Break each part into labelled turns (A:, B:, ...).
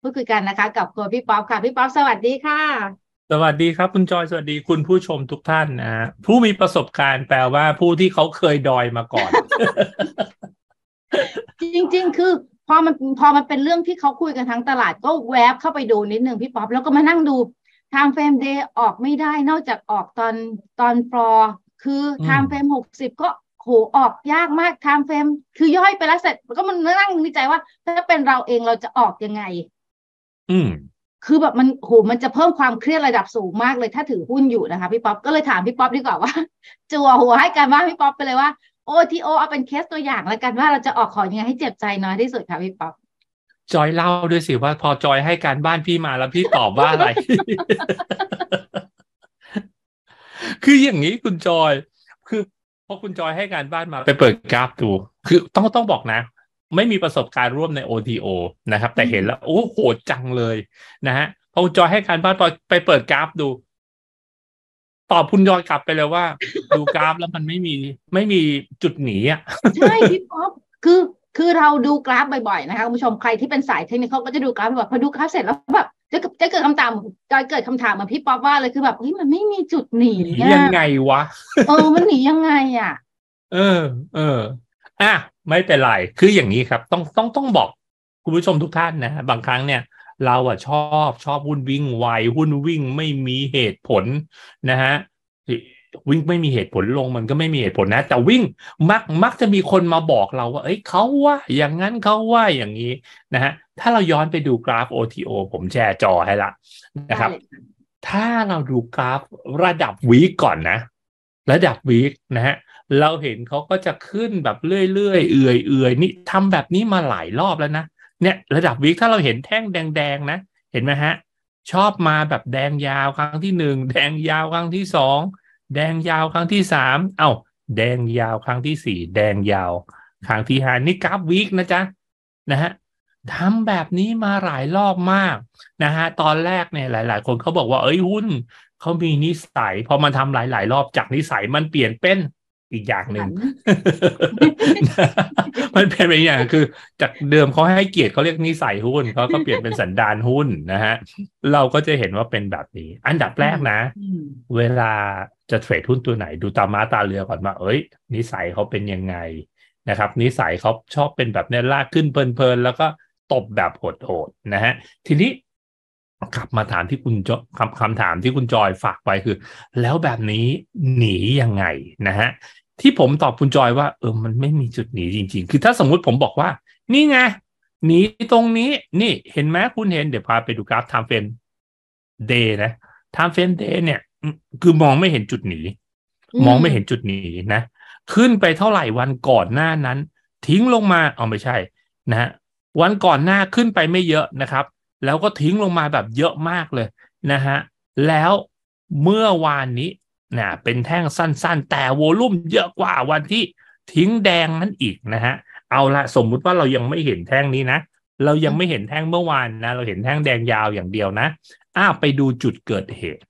A: พูดคุยกันนะคะกับตัวพี่ป๊อปค่ะ พี่ป๊อปสวัสดีค่ะ
B: สวัสดีครับคุณจอยสวัสดีคุณผู้ชมทุกท่านนะผู้มีประสบการณ์แปลว่าผู้ที่เขาเคยดอยมาก่อน
A: จริงๆ คือพอมันพอมันเป็นเรื่องที่เขาคุยกันทั้งตลาดก็แวบเข้าไปดูนิดนึงพี่ป๊อปแล้วก็มานั่งดู ทางเฟรมเดย์ออกไม่ได้นอกจากออกตอนตอนฟลอคือทางเฟรมหกสิบก็โหออกยากมากทางเฟรมคือย่อยไปแล้วเสร็จก็มันนั่งวิจัยว่า ถ้าเป็นเราเองเราจะออกยังไงอืมคือแบบมันโหมันจะเพิ่มความเครียดระดับสูงมากเลย ถ้าถือหุ้นอยู่นะคะ พี่ป๊อปก็เลยถามพี่ป๊อปดีกว่าว่าจัวหัวให้การบ้านพี่ป๊อปไปเลยว่าโอทีโอเอาเป็นเคสตัวอย่างแล้วกันว่าเราจะออกขอยังไงให้เจ็บใจน้อยที่สุดค่ะพี่ป๊อป
B: จอยเล่าด้วยสิว่าพอจอยให้การบ้านพี่มาแล้วพี่ตอบว่าอะไร คืออย่างนี้คุณจอย คือพอคุณจอยให้การบ้านมาไปเปิดกราฟดูคือต้องต้องบอกนะไม่มีประสบการณ์ร่วมใน OTO นะครับ แต่เห็นแล้ว โอ้โห จังเลยนะฮะพอคุณจอยให้การบ้านตอไปเปิดกราฟดูตอบคุณยอยกลับไปเลยว่า ดูกราฟแล้วมันไม่มีไม่มีจุดหนีอ่ะใ
A: ช่พี่ป๊อปคือ คือเราดูกราฟบ่อยๆนะคะคุณผู้ชมใครที่เป็นสายเทคนิคเขาก็จะดูกราฟบ่อยพอดูกราฟเสร็จแล้วแบบ จะจะเกิดคำถามจอยเกิดคำถามมาพี่ป๊อปว่าเลยคือแบบเฮ้ยมันไม่มีจุดหนียังไงวะเออมันหนียังไงอ่ะ
B: เออ เอออ่ะไม่เป็นไร คืออย่างนี้ครับ ต้องต้องต้องบอกคุณผู้ชมทุกท่านนะ บางครั้งเนี่ย เราอะชอบชอบหุ้นวิ่งไวหุ้นวิ่งไม่มีเหตุผลนะฮะวิ่งไม่มีเหตุผลลงมันก็ไม่มีเหตุผลนะ แต่วิ่งมักมักจะมีคนมาบอกเราว่า เอ้ยเขาว่า อย่างนั้นเขาว่าอย่างนี้นะฮะ ถ้าเราย้อนไปดูกราฟ OTO ผมแชร์จอให้ละนะครับ ถ้าเราดูกราฟระดับวีก่อนนะ ระดับวีนะฮะเราเห็นเขาก็จะขึ้นแบบเรื่อยๆเอื่อยเอื่อยนี่ทำแบบนี้มาหลายรอบแล้วนะเนี่ยระดับวิกถ้าเราเห็นแท่งแดงๆนะ เห็นไหมฮะชอบมาแบบแดงยาวครั้งที่หนึ่งแดงยาวครั้งที่สองแดงยาวครั้งที่สามเอา้าแดงยาวครั้งที่สี่แดงยาวครั้งที่ห้านี่กราฟวิกนะจ๊ะนะฮะทำแบบนี้มาหลายรอบมากนะฮะตอนแรกเนี่ยหลาย ๆ คนเขาบอกว่าเอ้ยหุ้นเขามีนิสัยพอมันทำหลายๆรอบจากนิสัยมันเปลี่ยนเป็นอีกอย่างหนึ่งมันเป็นไปอย่างคือจากเดิมเขาให้เกียรติเขาเรียกนิสัยหุ้นเขาก็เปลี่ยนเป็นสันดานหุ้นนะฮะเราก็จะเห็นว่าเป็นแบบนี้ อันดับแรกนะ เวลาจะเทรดหุ้นตัวไหน ดูตาม้าตาเรือก่อนว่าเอ้ยนิสัยเขาเป็นยังไงนะครับนิสัยเขาชอบเป็นแบบเนี้ยลากขึ้นเพลินๆแล้วก็ตบแบบโหดๆนะฮะ ทีนี้กลับมาถามที่คุณจคำคำถามที่คุณจอยฝากไปคือแล้วแบบนี้หนียังไงนะฮะ ที่ผมตอบคุณจอยว่าเออ มันไม่มีจุดหนีจริงๆ คือถ้าสมมุติผมบอกว่า นี่ไงหนีตรงนี้ นี่ เห็นไหมคุณเห็น เดี๋ยวพาไปดูกราฟไทม์เฟรมเดย์นะไทม์เฟรมเดย์เนี่ยคือมองไม่เห็นจุดหนี มองไม่เห็นจุดหนีนะ ขึ้นไปเท่าไหร่วันก่อนหน้านั้น ทิ้งลงมาเอาไม่ใช่นะฮะวันก่อนหน้าขึ้นไปไม่เยอะนะครับแล้วก็ทิ้งลงมาแบบเยอะมากเลยนะฮะ แล้วเมื่อวานนี้นะเป็นแท่งสั้นๆ แต่โวลุ่มเยอะกว่าวันที่ทิ้งแดงนั่นอีกนะฮะ เอาละสมมุติว่าเรายังไม่เห็นแท่งนี้นะ เรายังไม่เห็นแท่งเมื่อวานนะเราเห็นแท่งแดงยาวอย่างเดียวนะ อ้าไปดูจุดเกิดเหตุ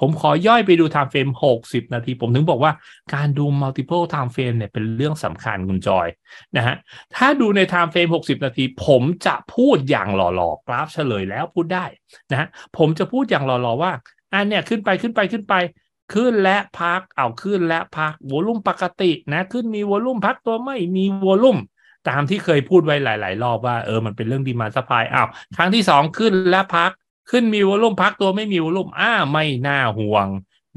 B: ผมขอย่อยไปดูไทม์เฟรม60 นาที ผมถึงบอกว่าการดู multiple time frame เนี่ยเป็นเรื่องสำคัญคุณจอยนะฮะ ถ้าดูในไทม์เฟรม60 นาที ผมจะพูดอย่างหล่อๆ กราฟเฉลยแล้วพูดได้นะฮะผมจะพูดอย่างหล่อๆ ว่า อันเนี่ย ขึ้นไปขึ้นไปขึ้นไป ขึ้นและพักเอาขึ้น และพัก วอลุ่มปกตินะขึ้นมีวอลุ่มพักตัวไม่มีวอลุ่ม ตามที่เคยพูดไว้หลายๆรอบว่าเออ มันเป็นเรื่องดีมาสปายอ้าวครั้งที่สองขึ้นและพักขึ้นมีวอลุ่มพักตัวไม่มีวอลุ่ม อ้า ไม่น่าห่วง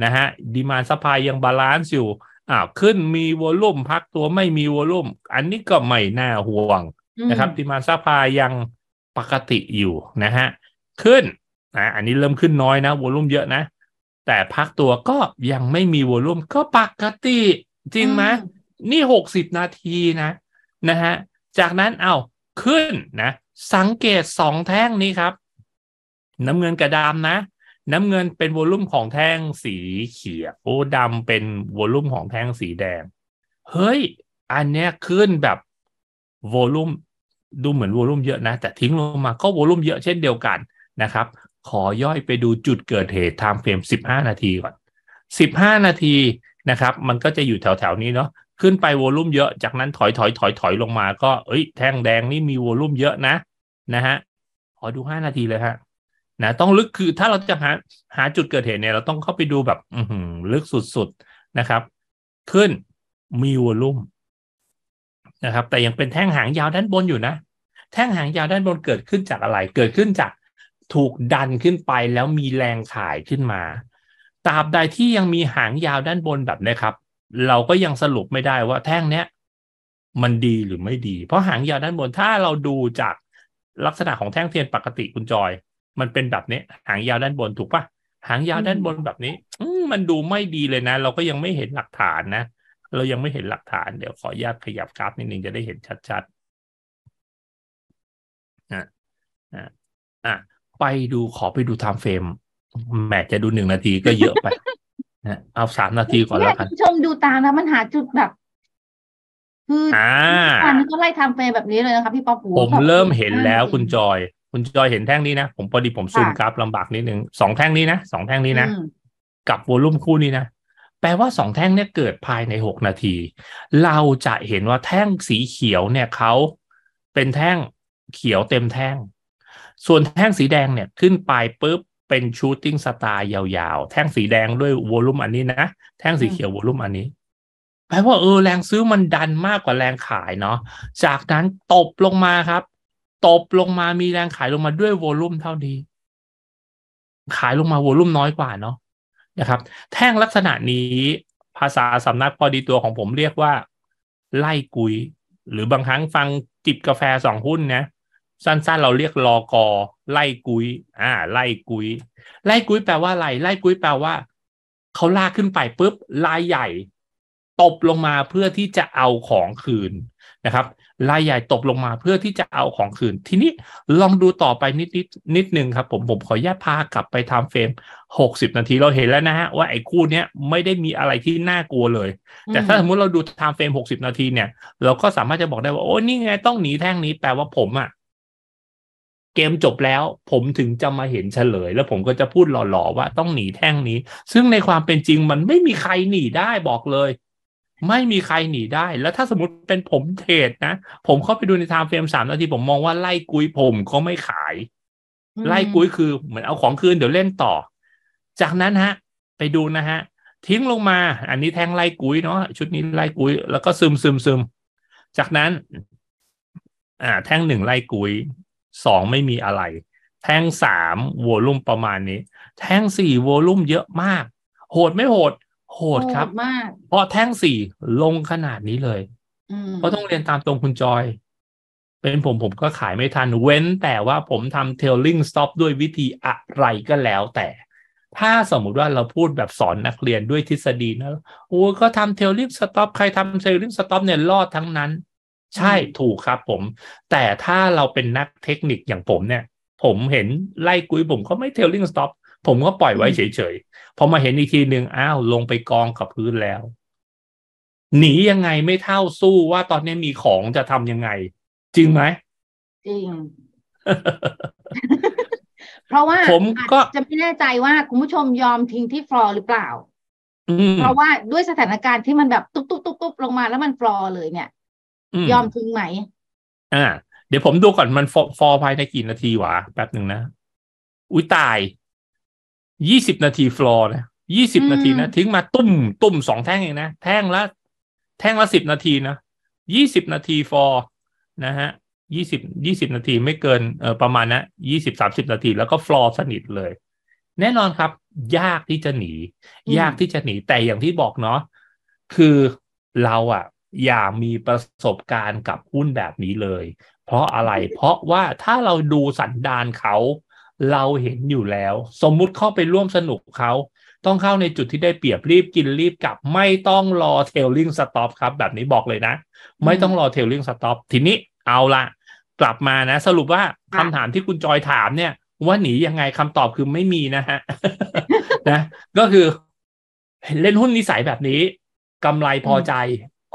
B: นะฮะ ดีมาสปายยังบาลานซ์อยู่อ้าวขึ้นมีวอลุ่มพักตัวไม่มีวอลุ่ม อันนี้ก็ไม่น่าห่วงนะครับ ดีมาสปายยังปกติอยู่นะฮะ ขึ้นนะอันนี้เริ่มขึ้นน้อยนะ วอลุ่มเยอะนะ แต่พักตัวก็ยังไม่มีวอลุ่ม ก็ปกติจริงไหม นี่หกสิบนาทีนะ นะฮะ จากนั้นเอา้าขึ้นนะ สังเกตสองแท่งนี้ครับน้ำเงินกับดำนะ น้ำเงินเป็นวอลุ่มของแท่งสีเขียวโอ้ดำเป็นวอลุ่มของแท่งสีแดงเฮ้ยอันเนี้ยขึ้นแบบวอลุ่มดูเหมือนวอลุ่มเยอะนะแต่ทิ้งลงมาก็วอลุ่มเยอะเช่นเดียวกันนะครับ ขอย่อยไปดูจุดเกิดเหตุไทม์เฟรม15 นาทีก่อน15นาทีนะครับ มันก็จะอยู่แถวๆนี้เนาะขึ้นไปวอลุ่มเยอะจากนั้นถอยถอยถอยถอยลงมาก็เอ้ยแท่งแดงนี่มีวอลุ่มเยอะนะนะฮะขอดูห้านาทีเลยฮะนะต้องลึกคือ ถ้าเราจะหาหาจุดเกิดเหตุเนี่ยเราต้องเข้าไปดูแบบอืลึกสุดๆนะครับ ขึ้นมีวอลุ่ม นะครับ แต่ยังเป็นแท่งหางยาวด้านบนอยู่นะแท่งหางยาวด้านบนเกิดขึ้นจากอะไร เกิดขึ้นจากถูกดันขึ้นไปแล้วมีแรงขายขึ้นมาตราบใดที่ยังมีหางยาวด้านบนแบบนี้ครับ เราก็ยังสรุปไม่ได้ว่า แท่งเนี้ยมันดีหรือไม่ดี เพราะหางยาวด้านบนถ้าเราดูจากลักษณะของแท่งเทียนปกติคุณจอยมันเป็นแบบนี้ หางยาวด้านบนถูกปะหางยาวด้านบนแบบนี้อมันดูไม่ดีเลยนะเราก็ยังไม่เห็นหลักฐานนะ เรายังไม่เห็นหลักฐานเดี๋ยวขออนุญาตขยับกราฟนิดนึงจะได้เห็นชัดๆอ่ะอ่ะอ่ไปดูขอไปดูไทม์เฟรมแหมจะดูหนึ่งนาทีก็เยอะไปเอาสามนาทีก่อนแล้วกัน
A: ชมดูตามนะมันหาจุดแบบ คืออ
B: ่าอนนี้
A: ก็ไล่ทำเฟรมแบบนี้เลยนะคะพี่ป๊อปผมเริ่มเห็นแล้ว
B: คุณจอยคุณจอยเห็นแท่งนี้นะผมพอดีผมซูมกราฟลำบากนิดนึงสองแท่งนี้นะสองแท่งนี้นะกับวอลุ่มคู่นี้นะแปลว่าสองแท่งเนี่ยเกิดภายในหกนาที เราจะเห็นว่าแท่งสีเขียวเนี่ยเขาเป็นแท่งเขียวเต็มแท่งส่วนแท่งสีแดงเนี่ยขึ้นไปปุ๊บเป็นชูตติ้งสตาร์ยาวๆแท่งสีแดงด้วยวอลุ่มอันนี้นะแท่งสีเขียววอลุ่มอันนี้แปลว่าเออแรงซื้อมันดันมากกว่าแรงขายเนาะจากนั้นตบลงมาครับตบลงมามีแรงขายลงมาด้วยโวลุ่มเท่านี้ขายลงมาโวลุ่มน้อยกว่าเนาะนะครับ แท่งลักษณะนี้ ภาษาสำนักพอดีตัวของผมเรียกว่า ไล่กุยหรือบางครั้งฟังจิบกาแฟสองหุ้นนะ สั้นๆ เราเรียกรอกอไล่กุยอ่า ไล่กุยไล่กุยแปลว่าอะไรไล่กุยแปลว่าเขาลากขึ้นไปปุ๊บลายใหญ่ตบลงมาเพื่อที่จะเอาของคืนนะครับ รายใหญ่ตบลงมาเพื่อที่จะเอาของคืน ทีนี้ลองดูต่อไปนิดนิดนิดนึงครับ ผมผมขออนุญาตพากลับไปทำเฟรม 60 นาทีเราเห็นแล้วนะฮะว่าไอ้คู่เนี้ยไม่ได้มีอะไรที่น่ากลัวเลย แต่ถ้าสมมติเราดูทำเฟรม 60 นาทีเนี่ยเราก็สามารถจะบอกได้ว่าโอ้นี่ไงต้องหนีแท่งนี้แปลว่าผมอ่ะเกมจบแล้วผมถึงจะมาเห็นเฉลยแล้วผมก็จะพูดหล่อๆว่าต้องหนีแท่งนี้ ซึ่งในความเป็นจริงมันไม่มีใครหนีได้บอกเลยไม่มีใครหนีได้ แล้วถ้าสมมติเป็นผมเทรดนะ ผมเข้าไปดูในไทม์เฟรมสามนาที ผมมองว่าไล่กุยผมก็ไม่ขาย ไล่กุ้ยคือ เหมือนเอาของคืน เดี๋ยวเล่นต่อ จากนั้นฮะ ไปดูนะฮะ ทิ้งลงมา อันนี้แทงไล่กุ้ยเนาะชุดนี้ไล่กุ้ยแล้วก็ซึมซึมซึมจากนั้น อ่า แทงหนึ่งไล่กุ้ยสองไม่มีอะไร แทงสามวอลุ่มประมาณนี้ แทงสี่วอลุ่ม เยอะมาก โหดไม่โหดโหดครับมากพอแท่งสี่ลงขนาดนี้เลยเพราะต้องเรียนตามตรงคุณจอย เป็นผมผมก็ขายไม่ทันเว้น แต่ว่าผมทำเทลลิงสต็อปด้วยวิธีอะไรก็แล้ว แต่ ถ้าสมมุติว่าเราพูดแบบสอนนักเรียนด้วยทฤษฎีนะ โอ้ก็ทำเทลลิงสต็อปใครทำเทลลิงสต็อปเนี่ยรอดทั้งนั้น ใช่ถูกครับผม แต่ถ้าเราเป็นนักเทคนิคอย่างผมเนี่ย ผมเห็นไล่กุ้ยผมก็ไม่เทลลิงสต็อปผมก็ปล่อยไว้เฉยๆ พอมาเห็นอีกทีหนึ่งอ้าวลงไปกองกับพื้นแล้ว หนียังไงไม่เท่าสู้ว่าตอนนี้มีของจะทำยังไง จริงไหม
A: จริง เพราะว่าผมก็จะไม่แน่ใจว่าคุณผู้ชมยอมทิ้งที่ฟลอร์หรือเปล่า เพราะว่าด้วยสถานการณ์ที่มันแบบ ตุ๊บตุ๊บตุ๊บตุ๊บลงมาแล้วมันฟลอร์เลยเนี่ย ยอมทิ้งไหม
B: อ่าเดี๋ยวผมดูก่อนมันฟอร์ภายในกี่นาทีวะแป๊บหนึ่งนะอุ้ยตายยี่สิบนาทีฟลอร์นะยี่สิบนาทีนะทิ้งมาตุ้มตุ้มสองแท่งเองนะ แท่งละแท่งละสิบนาทีนะยี่สิบนาทีฟอร์นะฮะยี่สิบยี่สิบนาทีไม่เกินเออประมาณนะยี่สิบสามสิบนาทีแล้วก็ฟลอร์สนิทเลย แน่นอนครับ ยากที่จะหนี ยากที่จะหนีแต่อย่างที่บอกเนาะคือเราอะอย่ามีประสบการณ์กับหุ้นแบบนี้เลย เพราะอะไรเพราะว่าถ้าเราดูสันดานเขาเราเห็นอยู่แล้ว สมมุติเข้าไปร่วมสนุกเขาต้องเข้าในจุดที่ได้เปรียบรีบกินรีบกลับไม่ต้องรอเทลลิงสต็อปครับ แบบนี้บอกเลยนะ ไม่ต้องรอเทลลิงสต็อปทีนี้เอาละกลับมานะ สรุปว่าคำถามที่คุณจอยถามเนี่ย ว่าหนียังไงคำตอบคือไม่มีนะฮะนะ ก็คือเล่นหุ้นนิสัยแบบนี้กำไรพอใจ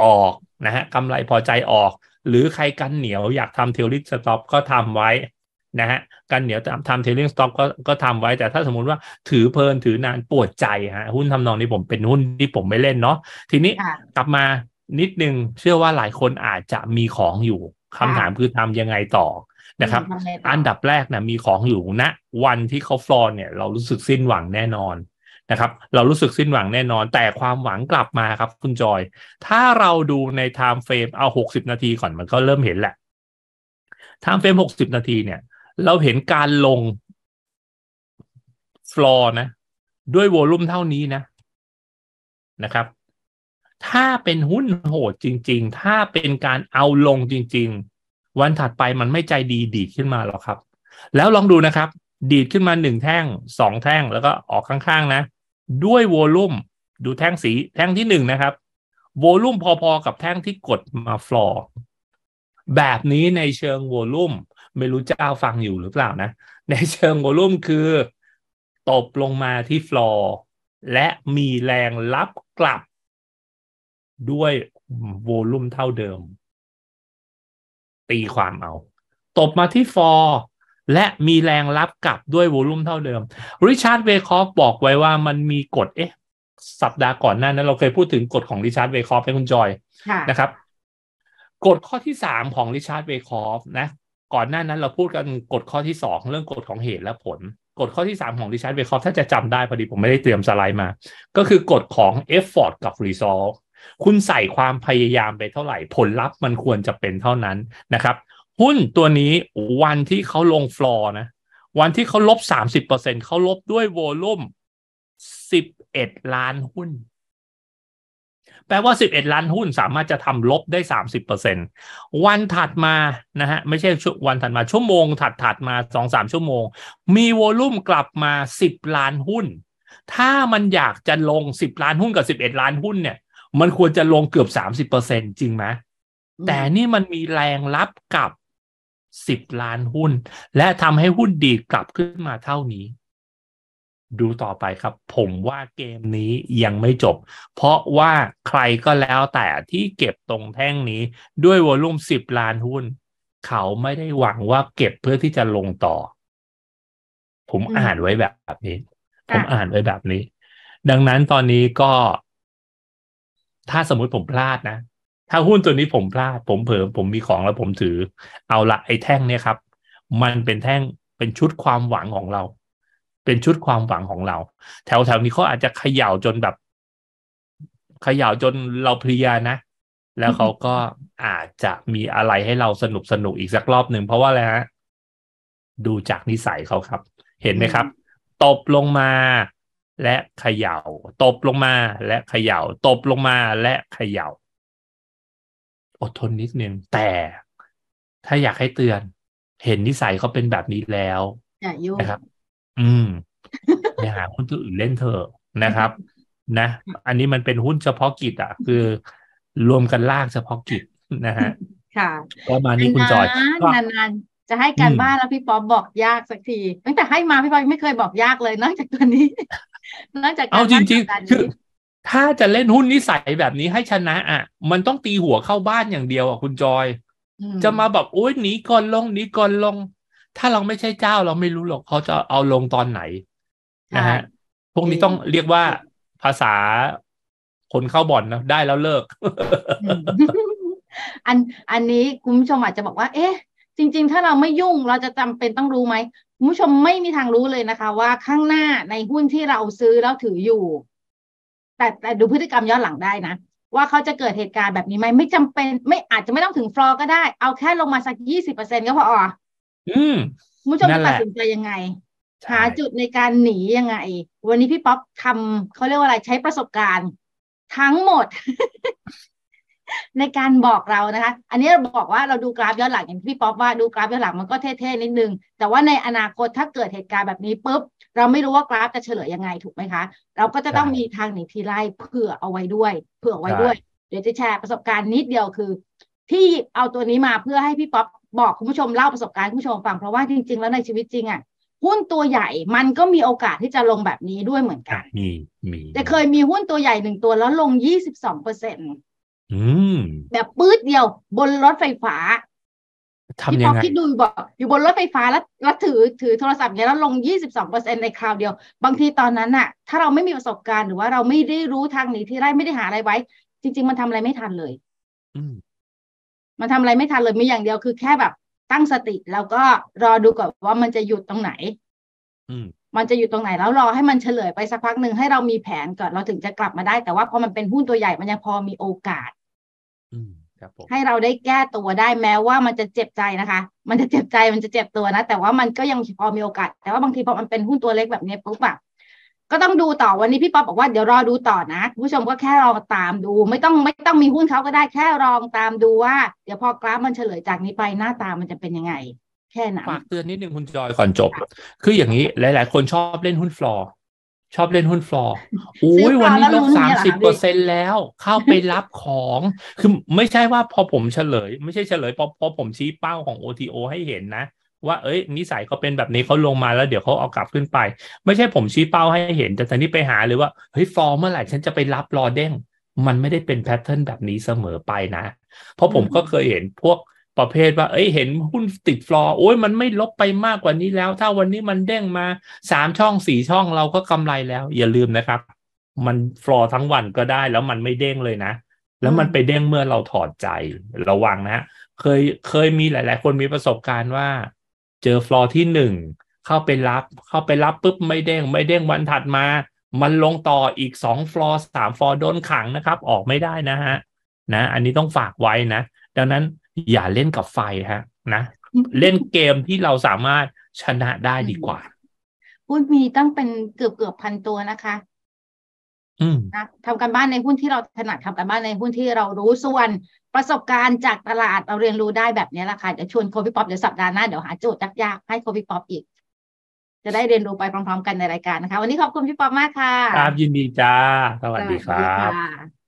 B: ออกนะฮะกำไรพอใจออก หรือใครกันเหนียวอยากทำเทลลิงสต็อปก็ทำไว้นะฮะการเหนียวทำเทเลงสต็อกก็ก็ทำไว้แต่ถ้าสมมุติว่าถือเพลินถือนานปวดใจฮะหุ้นทำนองนี้ผมเป็นหุ้นที่ผมไม่เล่นเนาะทีนี้กลับมานิดนึง เชื่อว่าหลายคนอาจจะมีของอยู่ คำถามคือทำยังไงต่อนะครับ อันดับแรกนะมีของอยู่ณนะวันที่เขาฟลอร์เนี่ยเรารู้สึกสิ้นหวังแน่นอนนะครับเรารู้สึกสิ้นหวังแน่นอน แต่ความหวังกลับมาครับคุณจอย ถ้าเราดูในไทม์เฟรมเอาหกสิบนาทีก่อนมันก็เริ่มเห็นแหละไทม์เฟรมหกสิบนาทีเนี่ยเราเห็นการลงฟลอร์นะด้วยโวลุ่มเท่านี้นะนะครับถ้าเป็นหุ้นโหดจริง ๆ ถ้าเป็นการเอาลงจริง ๆ วันถัดไปมันไม่ใจดีดีขึ้นมาหรอกครับ แล้วลองดูนะครับ ดีดขึ้นมาหนึ่งแท่งสองแท่งแล้วก็ออกข้างๆนะ ด้วยโวลุ่มดูแท่งสีแท่งที่หนึ่งนะครับโวลุ่มพอ ๆ กับแท่งที่กดมาฟลอร์แบบนี้ในเชิงโวลุ่มไม่รู้เจ้าฟังอยู่หรือเปล่านะ ในเชิงโวลุ่มคือ ตบลงมาที่ฟลอร์และมีแรงรับกลับด้วยโวลุ่มเท่าเดิมตีความเอา ตบมาที่ฟลอร์และมีแรงรับกลับด้วยโวลุ่มเท่าเดิมริชาร์ดเวคอฟบอกไว้ว่ามันมีกฎเอ๊ะสัปดาห์ก่อนหน้านั้นเราเคยพูดถึงกฎของริชาร์ดเวคอฟให้คุณจอยนะครับกฎข้อที่สามของริชาร์ดเวคอฟนะก่อนหน้านั้นเราพูดกันกฎข้อที่สองเรื่องกฎของเหตุและผล กฎข้อที่ 3 ของดิชาร์ดเบคอฟถ้าจะจำได้พอดีผมไม่ได้เตรียมสไลด์มา ก็คือกฎของเอฟฟอร์ดกับรีซอลคุณใส่ความพยายามไปเท่าไหร่ผลลัพธ์ มันควรจะเป็นเท่านั้นนะครับ หุ้นตัวนี้วันที่เขาลงฟลอร์นะวันที่เขาลบ 30%เขาลบด้วยโวลุ่ม11 ล้านหุ้นแปลว่า 11 ล้านหุ้นสามารถจะทำลบได้ 30%วันถัดมานะฮะไม่ใช่วันถัดมาชั่วโมง ถัดถัดมา 2-3 ชั่วโมง มีโวลุ่มกลับมา10 ล้านหุ้น ถ้ามันอยากจะลง 10 ล้านหุ้นกับ 11 ล้านหุ้นเนี่ยมันควรจะลงเกือบ 30%จริงไหมแต่นี่มันมีแรงรับกับ 10 ล้านหุ้น และทำให้หุ้นดีกลับขึ้นมาเท่านี้ดูต่อไปครับ ผมว่าเกมนี้ยังไม่จบ เพราะว่าใครก็แล้วแต่ที่เก็บตรงแท่งนี้ด้วยวอลุ่มสิบล้านหุ้น เขาไม่ได้หวังว่าเก็บเพื่อที่จะลงต่อ ผมอ่านไว้แบบนี้ ผมอ่านไว้แบบนี้ ดังนั้นตอนนี้ก็ ถ้าสมมติผมพลาดนะถ้าหุ้นตัวนี้ผมพลาด ผมเผลอผมมีของแล้วผมถือ เอาละไอ้แท่งเนี่ยครับ มันเป็นแท่งเป็นชุดความหวังของเราเป็นชุดความหวังของเรา แถวแถวนี้เขาอาจจะเขย่าจนแบบเขย่าจนเราเพลียนะ แล้วเขาก็อาจจะมีอะไรให้เราสนุกสนุกอีกสักรอบหนึ่ง เพราะว่าอะไรฮะดูจากนิสัยเขาครับ เห็นไหมครับ ตบลงมาและเขย่า ตบลงมาและเขย่า ตบลงมาและเขยา่า อดทนนิดนึงแต่ถ้าอยากให้เตือนเห็นนิสัยเขาเป็นแบบนี้แล้วนะครับอืมไปหาหุ้นตัวอื่นเล่นเถอะนะครับนะอันนี้มันเป็นหุ้นเฉพาะกิจอ่ะคือรวมกันลากเฉพาะกิจนะฮะ ค่ะประมาณนี้คุณจอยน
A: านๆจะให้การบ้านแล้วพี่ป๊อบบอกยากสักทีตั้งแต่ให้มาพี่ป๊อบไม่เคยบอกยากเลยนอกจากตัวนี้ นอกจากเอาจริงๆคือ
B: ถ้าจะเล่นหุ้นนิสัยแบบนี้ให้ชนะ อ่ะ มันต้องตีหัวเข้าบ้านอย่างเดียวอ่ะคุณจอยจะมาแบบโอ๊ยหนีก่อนลงหนีก่อนลงถ้าเราไม่ใช่เจ้าเราไม่รู้หรอกเขาจะเอาลงตอนไหนนะฮะพวกนี้ต้องเรียกว่าภาษาคนเข้าบ่อนนะได้แล้วเลิก
A: อันอันนี้คุณผู้ชมอาจจะบอกว่า เอ๊ะ จริง ๆ ถ้าเราไม่ยุ่งเราจะจำเป็นต้องรู้ไหมคุณผู้ชมไม่มีทางรู้เลยนะคะ ว่าข้างหน้าในหุ้นที่เราซื้อแล้วถืออยู่ แต่แต่ดูพฤติกรรมย้อนหลังได้นะ ว่าเขาจะเกิดเหตุการณ์แบบนี้ไหมไม่จำเป็น ไม่อาจจะไม่ต้องถึงฟลอร์ก็ได้เอาแค่ลงมาสักยี่สิบเปอร์เซ็นก็พอ
B: อืมผู้ชมจะตัดสิน
A: ใจยังไงหาจุดในการหนียังไง วันนี้พี่ป๊อปทำเขาเรียกว่าอะไรใช้ประสบการณ์ทั้งหมด ในการบอกเรานะคะ อันนี้เราบอกว่าเราดูกราฟย้อนหลังอย่างพี่ป๊อปว่าดูกราฟย้อนหลังมันก็เท่ๆนิดนึงแต่ว่าในอนาคตถ้าเกิดเหตุการณ์แบบนี้ปุ๊บ เราไม่รู้ว่ากราฟจะเฉลยยังไงถูกไหมคะเราก็จะต้องมีทางหนีทีไล่เผื่อเอาไว้ด้วย เผื่อไว้ด้วย เดี๋ยวจะแชร์ประสบการณ์นิดเดียวคือที่หยิบเอาตัวนี้มาเพื่อให้พี่ป๊อปบอกคุณผู้ชม เล่าประสบการณ์คุณผู้ชมฟัง เพราะว่าจริงๆแล้วในชีวิตจริงอะ่ะหุ้นตัวใหญ่มันก็มีโอกาสที่จะลงแบบนี้ด้วยเหมือนกันมีมีแต่เคยมีหุ้นตัวใหญ่หนึ่งตัวแล้วลงยี่สิบสองเปอร์เซ็นต์แบบปื๊ดเดียวบนรถไฟฟ้า พี่ป๊อปคิดดูบอก อยู่บนรถไฟฟ้าแล้วแล้วถือถือโทรศัพท์เนี้ยแล้วลงยี่สสิบอองเเปร์ซ็นในคราวเดียวบางทีตอนนั้นอ่ะ ถ้าเราไม่มีประสบการณ์หรือว่าเราไม่ได้รู้ทางหนีที่ไร่ไม่ได้หาอะไรไว้ จริง ๆมันทำอะไรไม่ทันเลยมันทำอะไรไม่ทันเลยมีอย่างเดียวคือแค่แบบตั้งสติแล้วก็รอดูก่อนว่ามันจะหยุดตรงไหน อืมันจะอยู่ตรงไหนแล้วรอให้มันเฉลยไปสักพักหนึ่งให้เรามีแผนก่อนเราถึงจะกลับมาได้แต่ว่าพอมันเป็นหุ้นตัวใหญ่ มันยังพอมีโอกาสให้เราได้แก้ตัวได้แม้ว่ามันจะเจ็บใจนะคะ มันจะเจ็บใจมันจะเจ็บตัวนะแต่ว่ามันก็ยังพอมีโอกาส แต่ว่าบางทีพอมันเป็นหุ้นตัวเล็กแบบนี้ปุ๊บอะก็ต้องดูต่อวันนี้พี่ป๊อปบอกว่าเดี๋ยวรอดูต่อนะ ผู้ชมก็แค่รอตามดู ไม่ต้องไม่ต้องมีหุ้นเขาก็ได้แค่รองตามดูว่า เดี๋ยวพอกราฟมันเฉลยจากนี้ไปหน้าตามันจะเป็นยังไง แค่นั้นฝากเตือนนิดนึงคุณ
B: จอยก่อนจบ คืออย่างนี้หลายๆคนชอบเล่นหุ้นฟลอร์ชอบเล่นหุ้นฟลอร์อุ้ยวันนี้ลงสามสิบเปอร์เซ็นแล้ว เข้าไปรับของ คือไม่ใช่ว่าพอผมเฉลยไม่ใช่เฉลยพอพอผมชี้เป้าของ OTO ให้เห็นนะว่าเอ้ยนิสัยเขาเป็นแบบนี้เขาลงมาแล้วเดี๋ยวเขาเอากลับขึ้นไป ไม่ใช่ผมชี้เป้าให้เห็นแต่ตอนนี้ไปหาเลยว่าเฮ้ยฟอร์มเมื่อไหร่ฉันจะไปรับรอเด้ง มันไม่ได้เป็นแพทเทิร์นแบบนี้เสมอไปนะ เพราะผมก็เคยเห็นพวกประเภทว่า เอ้ยเห็นหุ้นติดฟลอร์โอ้ย มันไม่ลบไปมากกว่านี้แล้ว ถ้าวันนี้มันเด้งมาสามช่องสี่ช่องเราก็กำไรแล้ว อย่าลืมนะครับ มันฟลอร์ทั้งวันก็ได้แล้วมันไม่เด้งเลยนะ แล้วมันไปเด้งเมื่อเราถอดใจระวังนะเคยเคยมีหลาย ๆ คนมีประสบการณ์ว่าเจอฟลอร์ที่หนึ่ง เข้าไปรับเข้าไปรับปุ๊บไม่เด้งไม่เด้งวันถัดมา มันลงต่ออีกสองฟลอร์สามฟลอร์โดนขังนะครับ ออกไม่ได้นะฮะ นะอันนี้ต้องฝากไว้นะดังนั้นอย่าเล่นกับไฟฮะนะเล่นเกมที่เราสามารถชนะได้ดีกว่า
A: หุ้นมีตั้งเป็นเกือบเกือบพันตัวนะคะนะทำกันบ้านในหุ้นที่เราถนัดทำกันบ้านในหุ้นที่เรารู้ส่วนประสบการณ์จากตลาดเราเรียนรู้ได้แบบนี้แหละค่ะเดี๋ยวชวนโคพี่ป๊อปเดี๋ยวสัปดาห์หน้าเดี๋ยวหาโจทย์ยากๆให้โคพี่ป๊อปอีก จะได้เรียนรู้ไปพร้อมๆกันในรายการนะคะ วันนี้ขอบคุณพี่ป๊อปมากค่ะคร
B: ับยินดีจ้าสวัสดีครั
A: บ